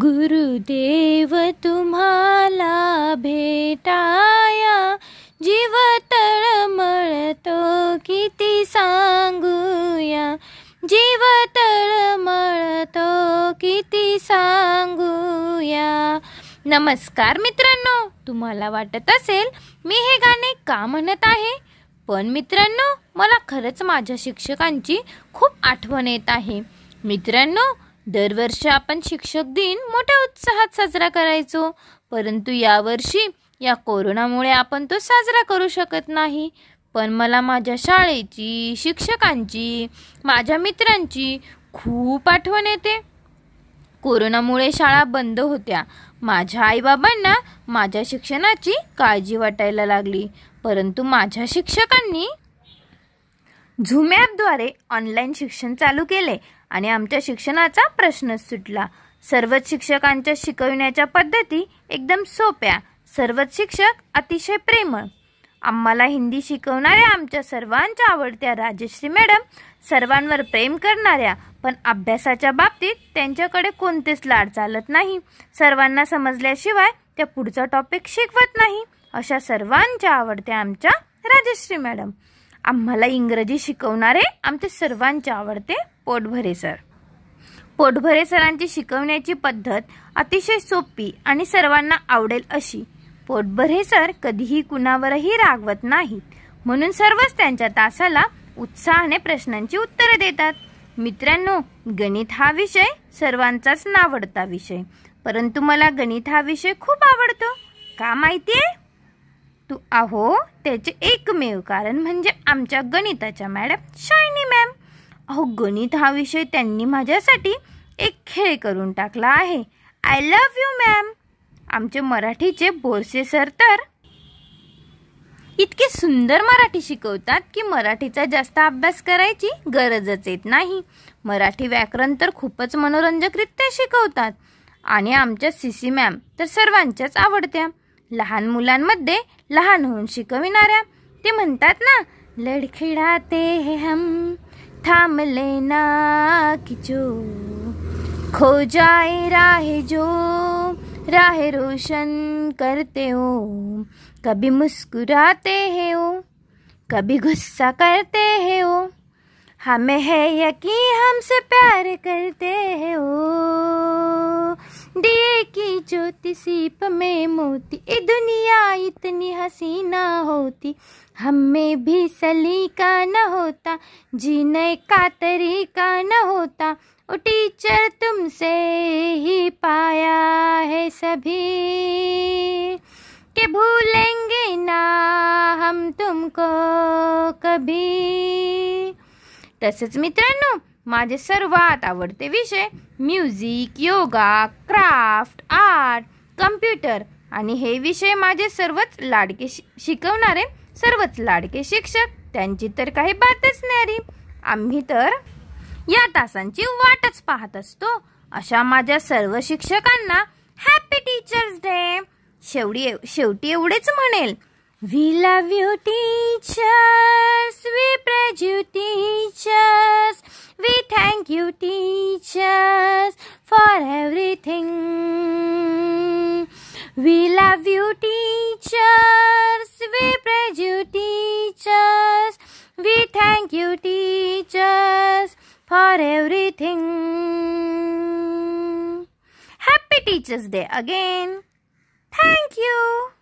गुरुदेव तुम्हाला भेटाया जीव तळमळतो किती सांगूया जीव किती सांगूया नमस्कार मित्रांनो तुम्हाला वाटत असेल मी हे गाणे का म्हणत आहे पण मित्रांनो मला खरंच माझ्या शिक्षकांची खूप आठवण येत आहे मित्रांनो दरवर्षी आपण शिक्षक दिन मोठ्या उत्साहात साजरा करायचो परंतु यावर्षी या कोरोनामुळे आपण तो साजरा करू शकत नाही पण मला माझ्या शाळेची शिक्षकांची माझ्या मित्रांची खूप आठवण येते कोरोनामुळे शाळा बंद होत्या माझ्या आईबाबांना माझ्या शिक्षणाची काळजी वाटायला लागली परंतु माझ्या शिक्षकांनी झूम ॲपद्वारे ऑनलाईन शिक्षण चालू केले आणि आमच्या शिक्षणाचा प्रश्नच सुटला सर्वच शिक्षकांच्या शिकवण्याच्या पद्धती एकदम सोप्या सर्वच शिक्षक अतिशय प्रेमळ आम्हाला हिंदी शिकवणाऱ्या आमच्या सर्वांच्या आवडत्या राजश्री मॅडम सर्वांवर प्रेम करणाऱ्या पण अभ्यासाच्या बाबतीत त्यांच्याकडे कोणतेच लाड चालत नाही सर्वांना समजल्याशिवाय त्या पुढचा टॉपिक शिकवत नाही अशा सर्वांच्या आवडत्या आमच्या राजश्री मॅडम आम्हाला इंग्रजी शिकवणारे आमचे सर्वांचे आवडते पोटभरे सर पोटभरे सरांची शिकवण्याची पद्धत अतिशय सोपी आणि सर्वांना आवडेल अशी पोटभरे सर कधीही कुणावरही रागवत नाहीत म्हणून सर्वच त्यांच्या तासाला उत्साहाने प्रश्नांची उत्तरे देतात मित्रांनो गणित हा विषय सर्वांचाच नावडता विषय परंतु मला गणित हा विषय खूप आवडतो का माहितीये तू आहो त्याचे एकमेव कारण म्हणजे आमच्या गणिताच्या मॅडम शायनी मॅम अहो गणित हा विषय त्यांनी माझ्यासाठी एक खेळ करून टाकला आहे आय लव्ह यू मॅम आमचे मराठीचे बोरसे सर तर इतके सुंदर मराठी शिकवतात की मराठीचा जास्त अभ्यास करायची गरजच येत नाही मराठी व्याकरण तर खूपच मनोरंजकरित्या शिकवतात आणि आमच्या सी सी मॅम तर सर्वांच्याच आवडत्या लहान मुलांमध्ये लहान होऊन शिकविणाऱ्या ते म्हणतात ना लडखिडाते हे हम थाम लेना कि जो खो जाए राह जो राह रोशन करते हो कभी मुस्कुराते हैं हो कभी गुस्सा करते हैं हो हमें है यकीन हमसे प्यार करते हो दिए की ज्योति सीप में मोती ये दुनिया इतनी हसीना होती हम में भी सलीका न होता जीने का तरीका न होता ओ टीचर तुमसे ही पाया है सभी के भूलेंगे ना हम तुमको कभी तसंच तो मित्रांनो माझे सर्वात आवडते विषय music yoga craft art computer आणि हे विषय माझे सर्वच लाडके शिकवणारे सर्वच लाडके शिक्षक त्यांची तर काही बातच नाही आम्ही तर या तासांची वाटच पाहत असतो अशा माझ्या सर्व शिक्षकांना हॅपी टीचर्स डे शेवटी शेवटी एवढेच म्हणेल We love you teachers, we praise you teachers, we thank you teachers for everything. We love you teachers, we praise you teachers, we thank you teachers for everything. Happy Teachers Day again. Thank you.